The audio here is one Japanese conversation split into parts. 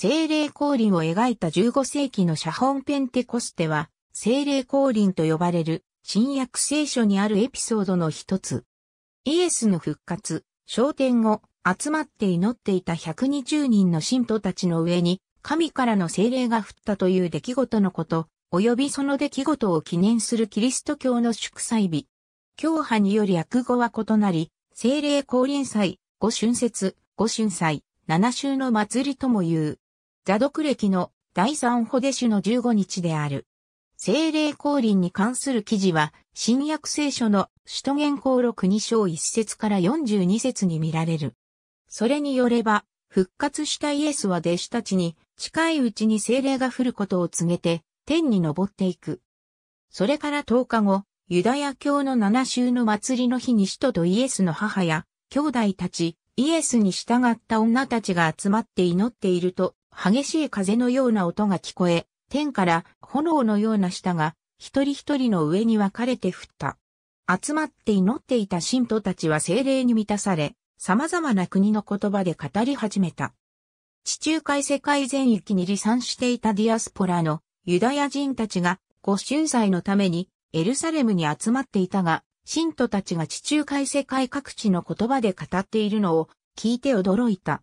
精霊降臨を描いた15世紀の写本ペンテコステは、精霊降臨と呼ばれる新約聖書にあるエピソードの一つ。イエスの復活、昇天後、集まって祈っていた120人の信徒たちの上に、神からの精霊が降ったという出来事のこと、及びその出来事を記念するキリスト教の祝祭日。教派により訳語は異なり、精霊降臨祭、五春節、五春祭、七週の祭りとも言う。座読歴の第三歩弟子の15日である。聖霊降臨に関する記事は、新約聖書の首都原稿録2章1節から42節に見られる。それによれば、復活したイエスは弟子たちに、近いうちに聖霊が降ることを告げて、天に昇っていく。それから10日後、ユダヤ教の7週の祭りの日に使徒とイエスの母や、兄弟たち、イエスに従った女たちが集まって祈っていると、激しい風のような音が聞こえ、天から炎のような舌が、一人一人の上に分かれて降った。集まって祈っていた信徒たちは精霊に満たされ、様々な国の言葉で語り始めた。地中海世界全域に離散していたディアスポラのユダヤ人たちがご秀祭のためにエルサレムに集まっていたが、信徒たちが地中海世界各地の言葉で語っているのを聞いて驚いた。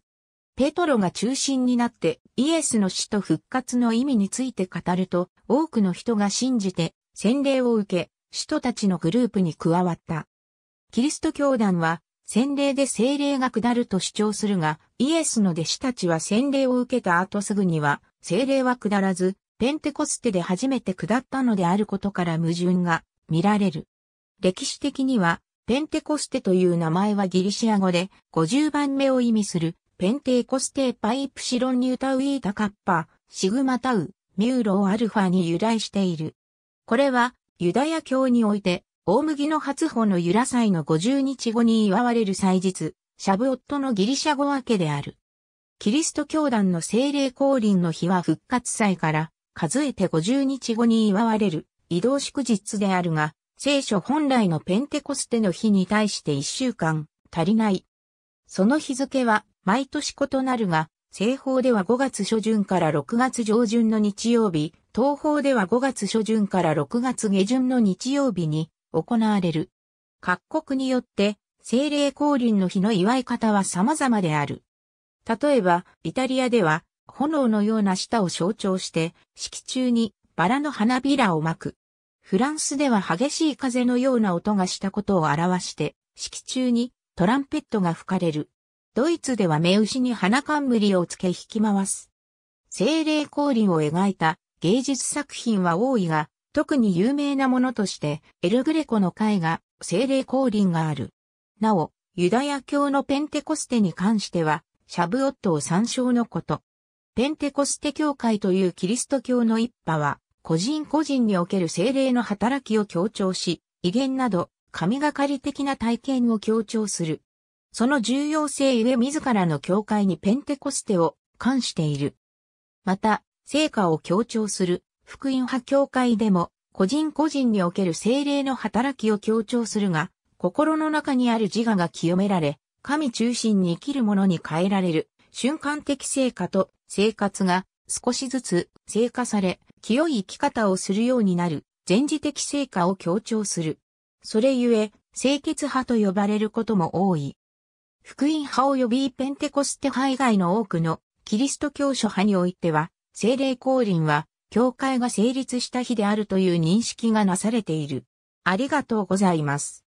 ペトロが中心になってイエスの死と復活の意味について語ると、多くの人が信じて、洗礼を受け、使徒たちのグループに加わった。キリスト教団は、洗礼で精霊が下ると主張するが、イエスの弟子たちは洗礼を受けた後すぐには、精霊は下らず、ペンテコステで初めて下ったのであることから矛盾が見られる。歴史的には、ペンテコステという名前はギリシア語で50番目を意味するペンテコステーパイプシロンニュタウイータカッパ、シグマタウ、ミューローアルファに由来している。これは、ユダヤ教において、大麦の初穂のユラ祭の50日後に祝われる祭日、シャブオットのギリシャ語訳けである。キリスト教団の精霊降臨の日は復活祭から数えて50日後に祝われる移動祝日であるが、聖書本来のペンテコステの日に対して1週間足りない。その日付は毎年異なるが、西方では5月初旬から6月上旬の日曜日、東方では5月初旬から6月下旬の日曜日に行われる。各国によって、精霊降臨の日の祝い方は様々である。例えば、イタリアでは、炎のような舌を象徴して、式中にバラの花びらを巻く。フランスでは激しい風のような音がしたことを表して、式中にトランペットが吹かれる。ドイツでは目牛に花冠をつけ引き回す。精霊降臨を描いた芸術作品は多いが、特に有名なものとして、エルグレコの絵画、精霊降臨がある。なお、ユダヤ教のペンテコステに関しては、シャブオットを参照のこと。ペンテコステ教会というキリスト教の一派は、個人個人における精霊の働きを強調し、威厳など、神がかり的な体験を強調する。その重要性ゆえ自らの教会にペンテコステを冠している。また、成果を強調する福音派教会でも、個人個人における精霊の働きを強調するが、心の中にある自我が清められ、神中心に生きるものに変えられる、瞬間的成果と生活が少しずつ成果され、清い生き方をするようになる、前時的成果を強調する。それゆえ、清潔派と呼ばれることも多い。福音派及びペンテコステ派以外の多くのキリスト教諸派においては、聖霊降臨は、教会が成立した日であるという認識がなされている。ありがとうございます。